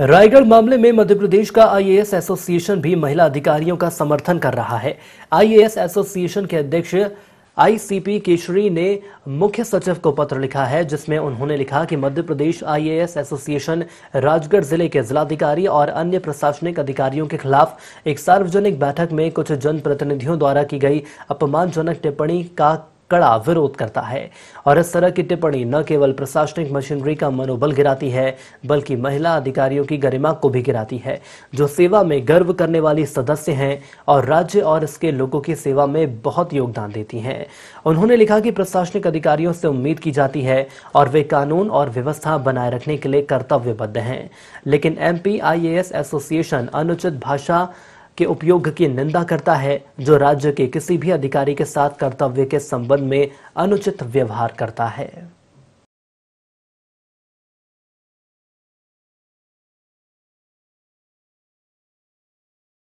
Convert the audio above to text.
रायगढ़ मामले में मध्य प्रदेश का आईएएस एसोसिएशन भी महिला अधिकारियों का समर्थन कर रहा है आईएएस एसोसिएशन के अध्यक्ष आईसीपी केशरी ने मुख्य सचिव को पत्र लिखा है जिसमें उन्होंने लिखा कि मध्य प्रदेश आईएएस एसोसिएशन राजगढ़ जिले के जिलाधिकारी और अन्य प्रशासनिक अधिकारियों के खिलाफ एक सार्वजनिक बैठक में कुछ जनप्रतिनिधियों द्वारा की गई अपमानजनक टिप्पणी का कड़ा विरोध करता है और इस तरह की टिप्पणी न केवल प्रशासनिक मशीनरी का मनोबल गिराती है बल्कि महिला अधिकारियों की गरिमा को भी गिराती है जो सेवा में गर्व करने वाली सदस्य हैं और राज्य और इसके लोगों की सेवा में बहुत योगदान देती हैं उन्होंने लिखा कि प्रशासनिक अधिकारियों से उम्मीद की जाती है और वे कानून और व्यवस्था बनाए रखने के लिए कर्तव्यबद्ध हैं लेकिन एम एसोसिएशन अनुचित भाषा के उपयोग की निंदा करता है जो राज्य के किसी भी अधिकारी के साथ कर्तव्य के संबंध में अनुचित व्यवहार करता है